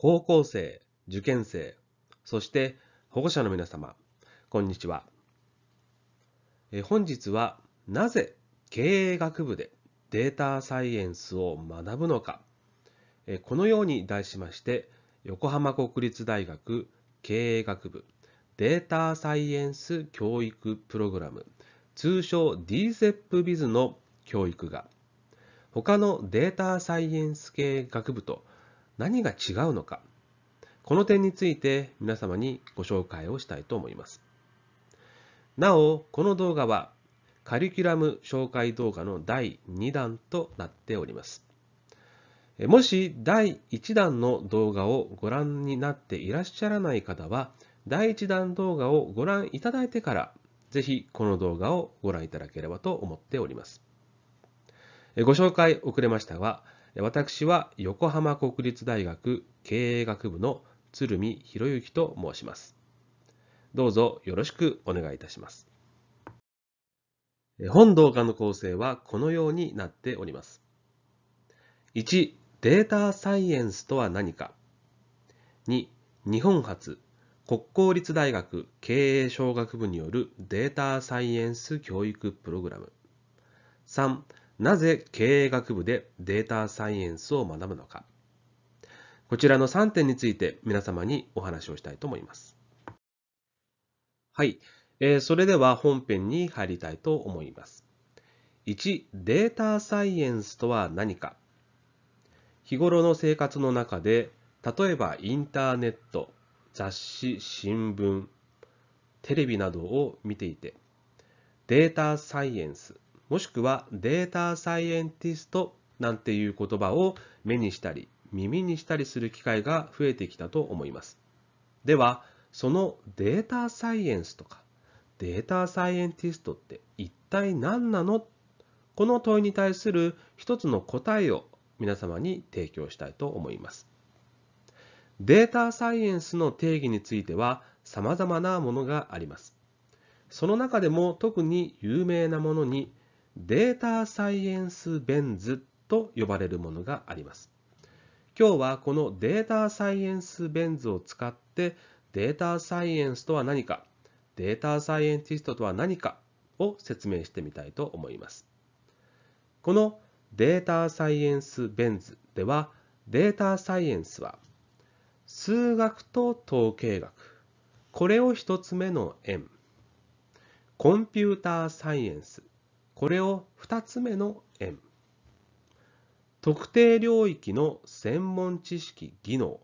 高校生、受験生、そして保護者の皆様、こんにちは。え本日はなぜ経営学部でデータサイエンスを学ぶのか、えこのように題しまして、横浜国立大学経営学部データサイエンス教育プログラム、通称 d c e p ビズの教育が、他のデータサイエンス系学部と何が違うのかこの点について皆様にご紹介をしたいと思いますなおこの動画はカリキュラム紹介動画の第2弾となっておりますもし第1弾の動画をご覧になっていらっしゃらない方は第1弾動画をご覧いただいてからぜひこの動画をご覧いただければと思っておりますご紹介遅れましたが私は横浜国立大学経営学部の鶴見博之と申します。どうぞよろしくお願いいたします。本動画の構成はこのようになっております。1、データサイエンスとは何か。2、日本初、国公立大学経営小学部によるデータサイエンス教育プログラム。3、なぜ経営学部でデータサイエンスを学ぶのか。こちらの3点について皆様にお話をしたいと思います。はい、えー、それでは本編に入りたいと思います。1、データサイエンスとは何か。日頃の生活の中で、例えばインターネット、雑誌、新聞、テレビなどを見ていて、データサイエンスもしくはデータサイエンティストなんていう言葉を目にしたり耳にしたりする機会が増えてきたと思います。では、そのデータサイエンスとかデータサイエンティストって一体何なのこの問いに対する一つの答えを皆様に提供したいと思います。データサイエンスの定義については様々なものがあります。その中でも特に有名なものにデータサイエンスベン図と呼ばれるものがあります。今日はこのデータサイエンスベンズを使ってデータサイエンスとは何か、データサイエンティストとは何かを説明してみたいと思います。このデータサイエンスベン図ではデータサイエンスは数学と統計学これを1つ目の円コンピューターサイエンスこれを2つ目の円特定領域の専門知識技能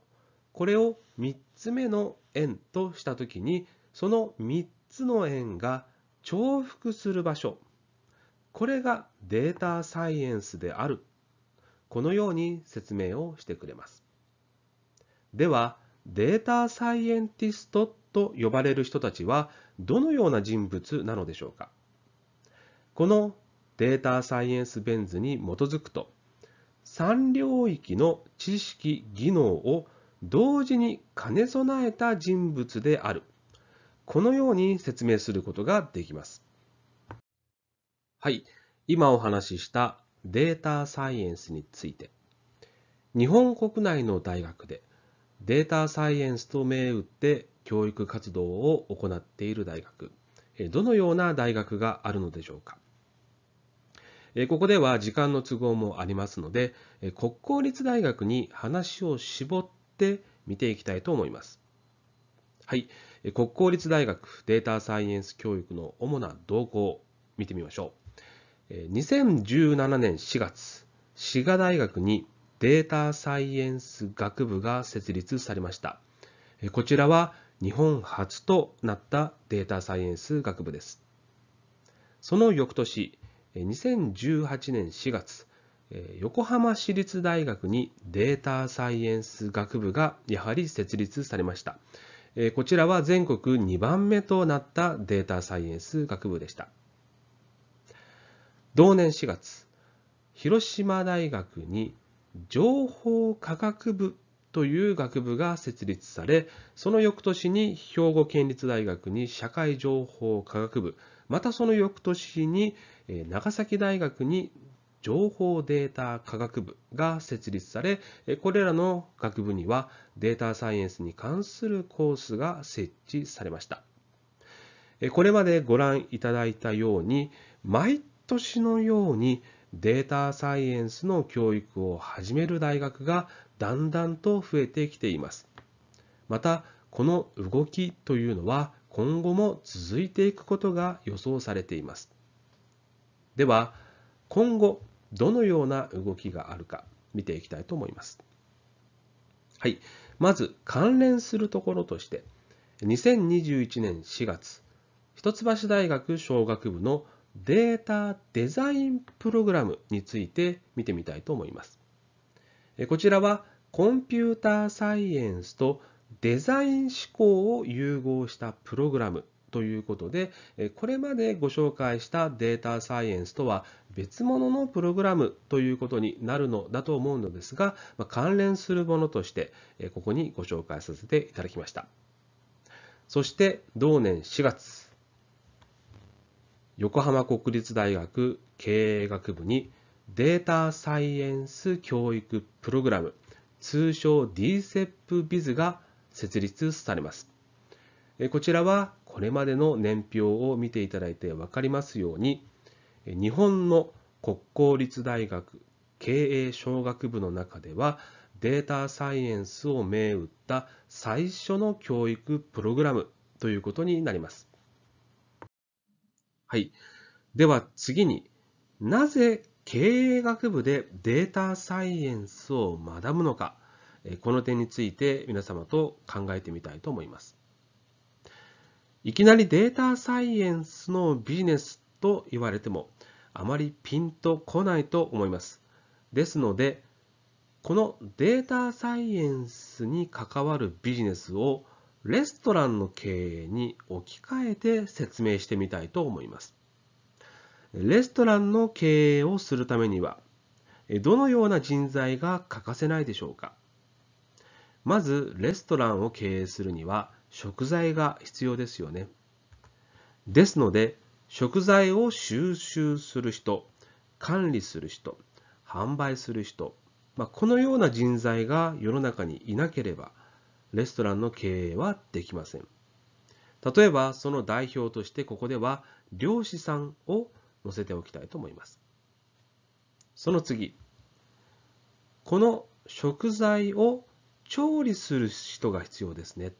これを3つ目の円とした時にその3つの円が重複する場所これがデータサイエンスであるこのように説明をしてくれますではデータサイエンティストと呼ばれる人たちはどのような人物なのでしょうかこのデータサイエンスベンズに基づくと3領域の知識・技能を同時に兼ね備えた人物であるこのように説明することができます。はい、今お話ししたデータサイエンスについて日本国内の大学でデータサイエンスと銘打って教育活動を行っている大学どのような大学があるのでしょうかここでは時間の都合もありますので国公立大学に話を絞って見ていきたいと思いますはい国公立大学データサイエンス教育の主な動向を見てみましょう2017年4月滋賀大学にデータサイエンス学部が設立されましたこちらは日本初となったデータサイエンス学部です。その翌年、2018年4月、横浜市立大学にデータサイエンス学部がやはり設立されました。こちらは全国2番目となったデータサイエンス学部でした。同年4月、広島大学に情報科学部という学部が設立されその翌年に兵庫県立大学に社会情報科学部またその翌年に長崎大学に情報データ科学部が設立されこれらの学部にはデータサイエンスに関するコースが設置されましたこれまでご覧いただいたように毎年のようにデータサイエンスの教育を始める大学がだんだんと増えてきています。また、この動きというのは今後も続いていくことが予想されています。では、今後どのような動きがあるか見ていきたいと思います。はい、まず関連するところとして、2021年4月、一橋大学商学部のデータデザインプログラムについて見てみたいと思います。こちらはコンピューターサイエンスとデザイン思考を融合したプログラムということで、これまでご紹介したデータサイエンスとは別物のプログラムということになるのだと思うのですが、関連するものとして、ここにご紹介させていただきました。そして同年4月、横浜国立大学経営学部にデータサイエンス教育プログラム通称 DCEP ビズが設立されますこちらはこれまでの年表を見ていただいて分かりますように日本の国公立大学経営小学部の中ではデータサイエンスを銘打った最初の教育プログラムということになります。はい。では次になぜ経営学部でデータサイエンスを学ぶのか、この点について皆様と考えてみたいと思います。いきなりデータサイエンスのビジネスと言われても、あまりピンとこないと思います。ですので、このデータサイエンスに関わるビジネスをレストランの経営に置き換えて説明してみたいと思います。レストランの経営をするためには、どのような人材が欠かせないでしょうかまず、レストランを経営するには、食材が必要ですよね。ですので、食材を収集する人、管理する人、販売する人、まあ、このような人材が世の中にいなければ、レストランの経営はできません。例えば、その代表としてここでは、漁師さんを載せておきたいと思います。その次、この食材を調理する人が必要ですね。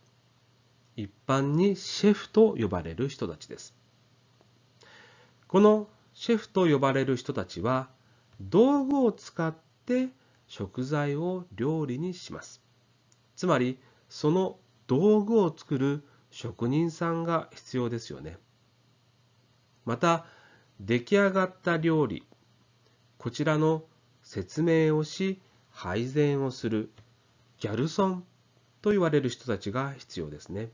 一般にシェフと呼ばれる人たちです。このシェフと呼ばれる人たちは道具を使って食材を料理にします。つまりその道具を作る職人さんが必要ですよね。また出来上がった料理こちらの説明をし配膳をするギャルソンと言われる人たちが必要ですね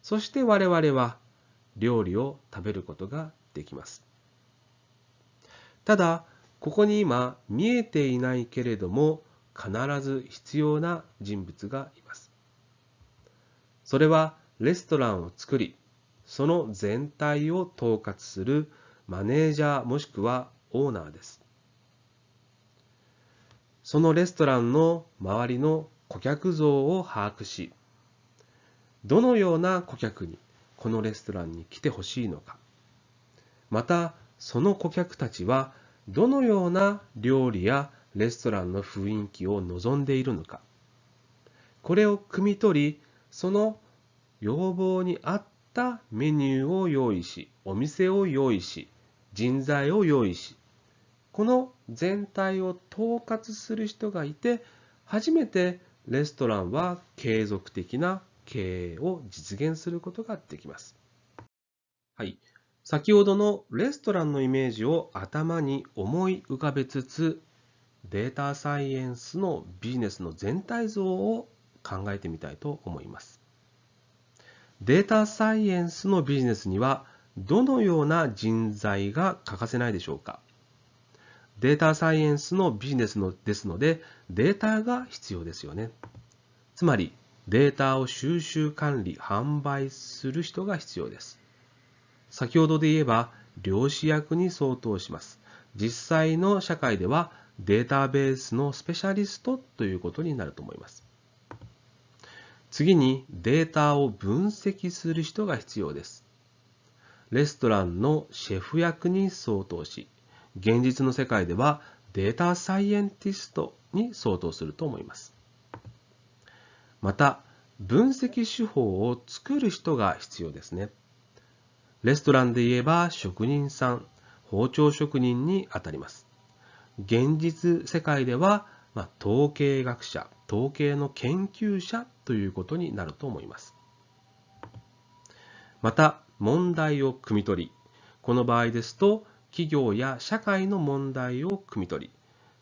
そして我々は料理を食べることができますただここに今見えていないけれども必ず必要な人物がいますそれはレストランを作りその全体を統括するマネージャーもしくはオーナーです。そのレストランの周りの顧客像を把握し、どのような顧客にこのレストランに来てほしいのか、またその顧客たちはどのような料理やレストランの雰囲気を望んでいるのか、これを汲み取り、その要望に合っったメニューを用意し、お店を用意し、人材を用意し、この全体を統括する人がいて、初めてレストランは継続的な経営を実現することができます。はい。先ほどのレストランのイメージを頭に思い浮かべつつ、データサイエンスのビジネスの全体像を考えてみたいと思います。データサイエンスのビジネスにはどのような人材が欠かせないでしょうかデータサイエンスのビジネスのですのでデータが必要ですよねつまりデータを収集管理販売する人が必要です先ほどで言えば量子役に相当します実際の社会ではデータベースのスペシャリストということになると思います次にデータを分析する人が必要です。レストランのシェフ役に相当し、現実の世界ではデータサイエンティストに相当すると思います。また、分析手法を作る人が必要ですね。レストランで言えば職人さん、包丁職人にあたります。現実世界では、まあ、統計学者、統計の研究者ということになると思います。また、問題を汲み取り。この場合ですと、企業や社会の問題を汲み取り、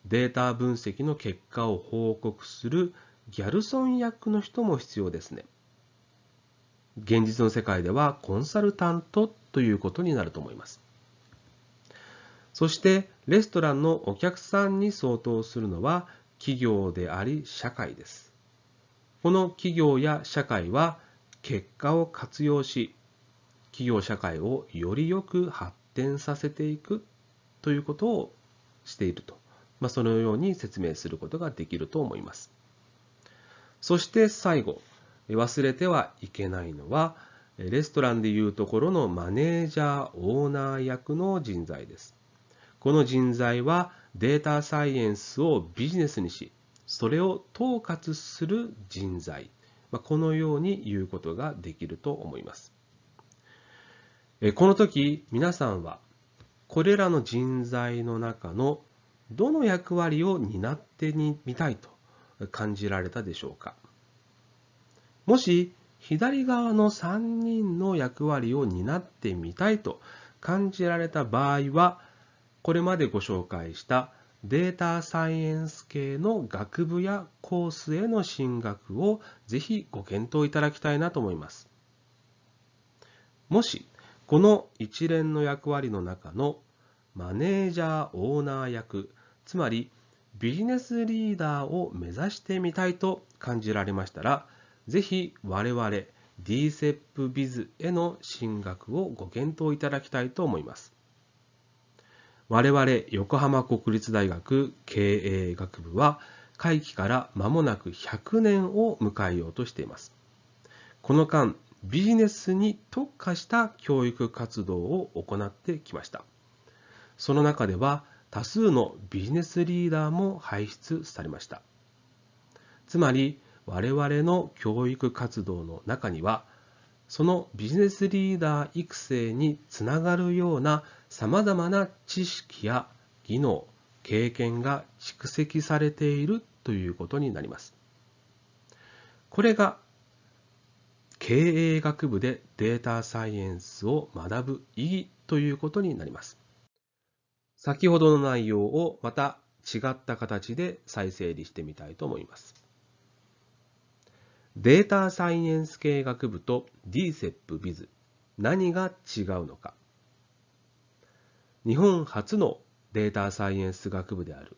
データ分析の結果を報告するギャルソン役の人も必要ですね。現実の世界ではコンサルタントということになると思います。そしてレストランのお客さんに相当するのは企業であり社会です。この企業や社会は結果を活用し企業社会をよりよく発展させていくということをしていると、まあ、そのように説明することができると思います。そして最後忘れてはいけないのはレストランでいうところのマネージャーオーナー役の人材です。この人材はデータサイエンスをビジネスにしそれを統括する人材、まこのように言うことができると思います。この時皆さんはこれらの人材の中のどの役割を担ってみたいと感じられたでしょうかもし左側の3人の役割を担ってみたいと感じられた場合はこれまでご紹介したデータサイエンス系の学部やコースへの進学をぜひご検討いただきたいなと思います。もし、この一連の役割の中のマネージャーオーナー役、つまりビジネスリーダーを目指してみたいと感じられましたら、ぜひ我々 DCEP ビズへの進学をご検討いただきたいと思います。我々横浜国立大学経営学部は会期から間もなく100年を迎えようとしています。この間、ビジネスに特化した教育活動を行ってきました。その中では多数のビジネスリーダーも輩出されました。つまり我々の教育活動の中にはそのビジネスリーダー育成につながるようなさまざまな知識や技能経験が蓄積されているということになりますこれが経営学部でデータサイエンスを学ぶ意義ということになります先ほどの内容をまた違った形で再整理してみたいと思いますデータサイエンス系学部と DCEP ビズ何が違うのか日本初のデータサイエンス学部である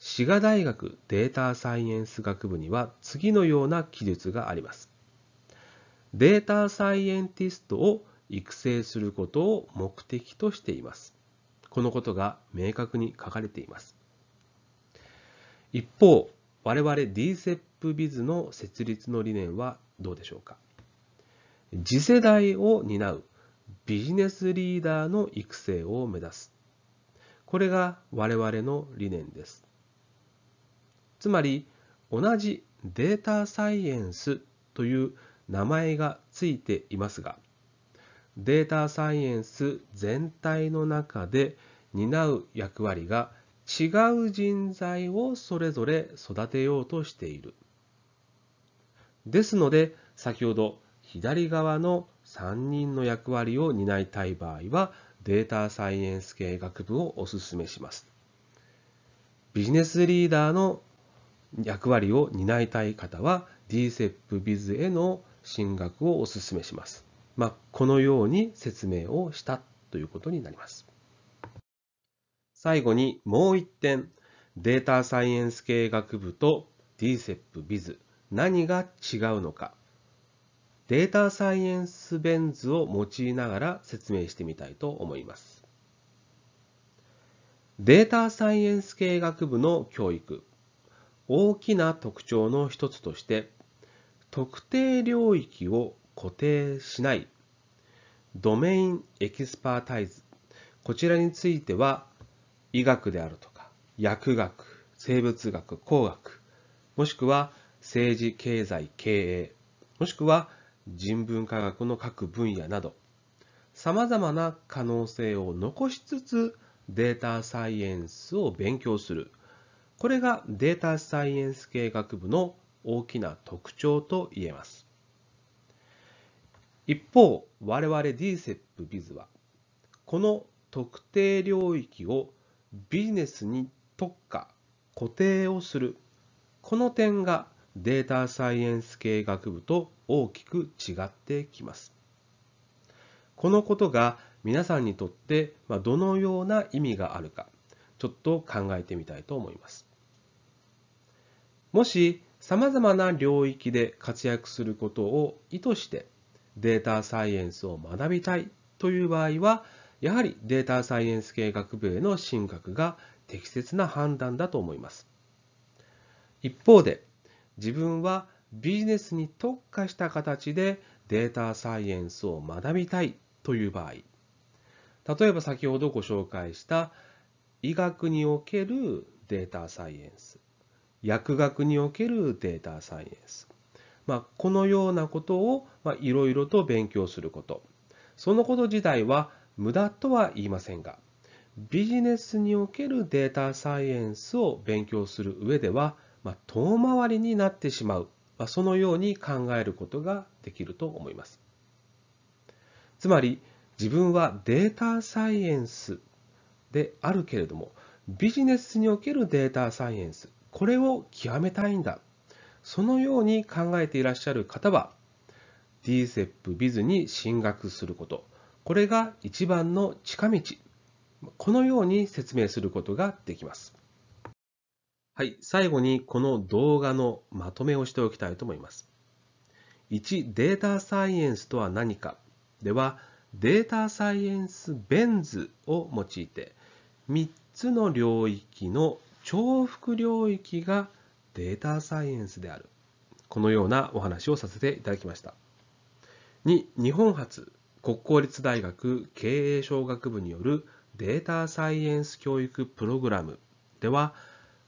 滋賀大学データサイエンス学部には次のような記述がありますデータサイエンティストを育成することを目的としていますこのことが明確に書かれています一方我々 DCEPBiz の設立の理念はどうでしょうか次世代を担うビジネスリーダーの育成を目指すこれが我々の理念ですつまり同じデータサイエンスという名前がついていますがデータサイエンス全体の中で担う役割が違う人材をそれぞれ育てようとしている。ですので、先ほど左側の3人の役割を担いたい場合は、データサイエンス系学部をお勧めします。ビジネスリーダーの役割を担いたい方は DCEP ビズへの進学をお勧めします。まあ、このように説明をしたということになります。最後にもう一点、データサイエンス系学部と DCEP、BIZ、何が違うのか、データサイエンスベン図を用いながら説明してみたいと思います。データサイエンス系学部の教育、大きな特徴の一つとして、特定領域を固定しない、ドメインエキスパータイズ、こちらについては医学であるとか、薬学、生物学、工学、もしくは政治、経済、経営、もしくは人文科学の各分野など、様々な可能性を残しつつデータサイエンスを勉強する。これがデータサイエンス系学部の大きな特徴と言えます。一方、我々 DCEP ビズは、この特定領域をビジネスに特化固定をするこの点がデータサイエンス系学部と大きく違ってきますこのことが皆さんにとってどのような意味があるかちょっと考えてみたいと思いますもしさまざまな領域で活躍することを意図してデータサイエンスを学びたいという場合はやはりデータサイエンス系学部への進学が適切な判断だと思います。一方で、自分はビジネスに特化した形でデータサイエンスを学びたいという場合、例えば先ほどご紹介した医学におけるデータサイエンス、薬学におけるデータサイエンス、まあ、このようなことをいろいろと勉強すること、そのこと自体は無駄とは言いませんが、ビジネスにおけるデータサイエンスを勉強する上では、まあ、遠回りになってしまう、まあ、そのように考えることができると思います。つまり、自分はデータサイエンスであるけれども、ビジネスにおけるデータサイエンス、これを極めたいんだ。そのように考えていらっしゃる方は、DCEP ビズに進学すること、これが一番の近道。このように説明することができます。はい、最後にこの動画のまとめをしておきたいと思います。1、データサイエンスとは何かでは、データサイエンスベン図を用いて、3つの領域の重複領域がデータサイエンスである。このようなお話をさせていただきました。2、日本初国公立大学経営小学部によるデータサイエンス教育プログラムでは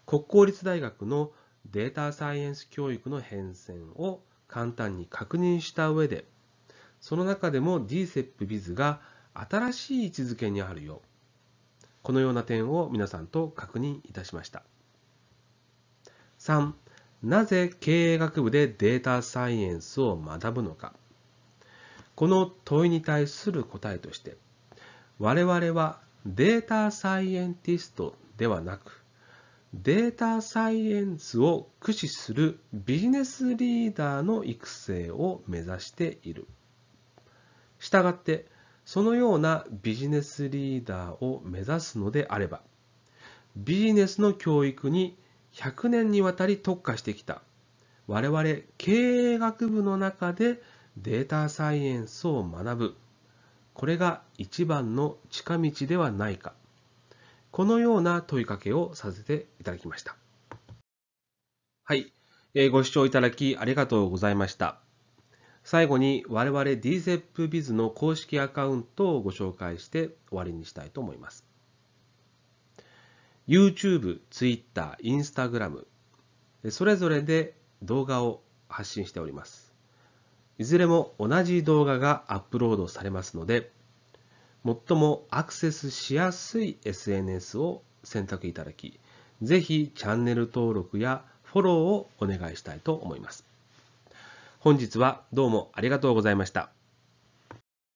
国公立大学のデータサイエンス教育の変遷を簡単に確認した上でその中でも DCEP ビズが新しい位置づけにあるようこのような点を皆さんと確認いたしました3なぜ経営学部でデータサイエンスを学ぶのかこの問いに対する答えとして我々はデータサイエンティストではなくデータサイエンスを駆使するビジネスリーダーの育成を目指している。したがってそのようなビジネスリーダーを目指すのであればビジネスの教育に100年にわたり特化してきた我々経営学部の中でデータサイエンスを学ぶ。これが一番の近道ではないか。このような問いかけをさせていただきました。はい、えー、ご視聴いただきありがとうございました。最後に我々 DZEPBiz の公式アカウントをご紹介して終わりにしたいと思います。YouTube、Twitter、Instagram、それぞれで動画を発信しております。いずれも同じ動画がアップロードされますので、最もアクセスしやすい SNS を選択いただき、ぜひチャンネル登録やフォローをお願いしたいと思います。本日はどうもありがとうございました。